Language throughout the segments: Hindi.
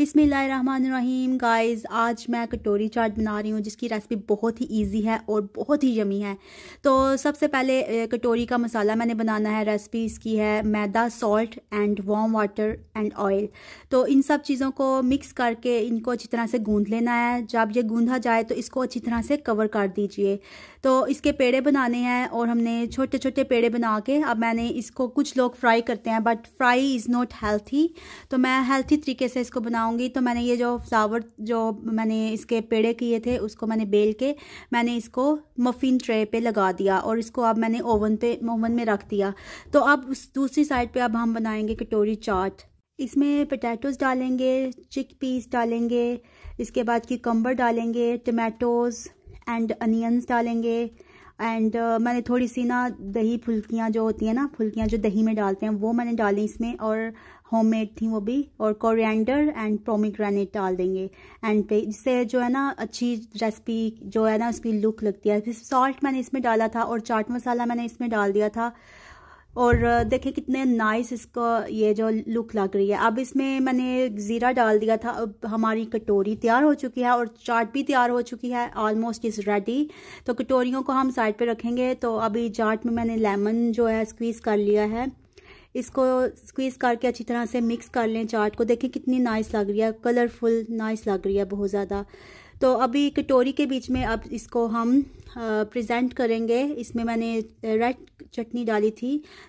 बिसमीम गाइस आज मैं कटोरी चाट बना रही हूँ जिसकी रेसिपी बहुत ही इजी है और बहुत ही यमी है तो सबसे पहले कटोरी का मसाला मैंने बनाना है रेसिपी इसकी है maida salt and warm water and oil तो इन सब चीज़ों को मिक्स करके इनको अच्छी तरह से गूंध लेना है जब ये गूंधा जाए तो इसको अच्छी तरह से कवर कर दीजिए तो इसके पेड़े बनाने हैं और हमने छोटे छोटे पेड़े बना के अब मैंने इसको कुछ लोग फ्राई करते हैं but fry is not healthy तो मैं हेल्थी तरीके से इसको बनाऊँ बनाऊंगी तो मैंने ये जो फ्लावर जो मैंने इसके पेड़े किए थे उसको मैंने बेल के मैंने इसको मफिन ट्रे पे लगा दिया और इसको अब मैंने ओवन पे ओवन में रख दिया तो अब उस दूसरी साइड पे अब हम बनाएंगे कटोरी चाट इसमें पटैटोज डालेंगे चिक पीस डालेंगे इसके बाद की कम्बर डालेंगे टमाटोज़ एंड अनियंस डालेंगे एंड uh, मैंने थोड़ी सी ना दही फुल्कियाँ जो होती हैं ना फुल्कियाँ जो दही में डालते हैं वो मैंने डाली इसमें और होममेड थी वो भी और कोरिएंडर एंड प्रोमिग्रेनेट डाल देंगे एंड पे जिससे जो है ना अच्छी रेसिपी जो है ना उसकी लुक लगती है फिर सॉल्ट मैंने इसमें डाला था और चाट मसाला मैंने इसमें डाल दिया था और देखिए कितने नाइस इसको ये जो लुक लग रही है अब इसमें मैंने ज़ीरा डाल दिया था अब हमारी कटोरी तैयार हो चुकी है और चाट भी तैयार हो चुकी है ऑलमोस्ट इज़ रेडी तो कटोरियों को हम साइड पे रखेंगे तो अभी चाट में मैंने लेमन जो है स्क्वीज़ कर लिया है इसको स्क्वीज़ करके अच्छी तरह से मिक्स कर लें चाट को देखें कितनी नाइस लग रही है कलरफुल नाइस लग रही है बहुत ज़्यादा तो अभी कटोरी के बीच में अब इसको हम प्रेजेंट करेंगे इसमें मैंने रेड चटनी डाली थी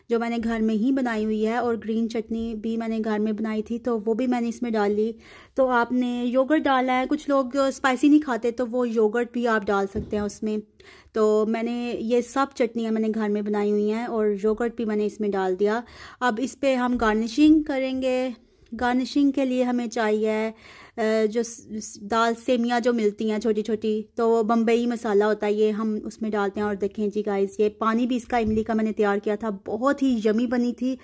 जो मैंने घर में ही बनाई हुई है और ग्रीन चटनी भी मैंने घर में बनाई थी तो वो भी मैंने इसमें डाल ली तो आपने योगर्ट डाला है कुछ लोग स्पाइसी नहीं खाते तो वो योगर्ट भी आप डाल सकते हैं उसमें तो मैंने ये सब चटनियाँ मैंने घर में बनाई हुई हैं और योगर्ट भी मैंने इसमें डाल दिया अब इस पर हम गार्निशिंग करेंगे गार्निशिंग के लिए हमें चाहिए जो दाल सेमियाँ जो मिलती हैं छोटी छोटी तो वो बम्बई मसाला होता है ये हम उसमें डालते हैं और देखें जी गाइस ये पानी भी इसका इमली का मैंने तैयार किया था बहुत ही यमी बनी थी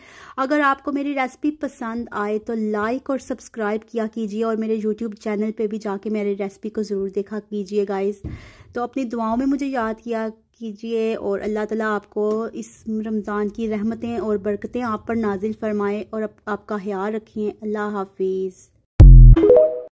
अगर आपको मेरी रेसिपी पसंद आए तो लाइक और सब्सक्राइब किया कीजिए और मेरे यूट्यूब चैनल पर भी जाके मेरे रेसिपी को ज़रूर देखा कीजिए गाइज़ तो अपनी दुआओं में मुझे याद किया कीजिए और अल्लाह ताला आपको इस रमज़ान की रहमतें और बरकतें आप पर नाजिल फरमाए और आप, आपका ख्याल रखें अल्लाह हाफिज़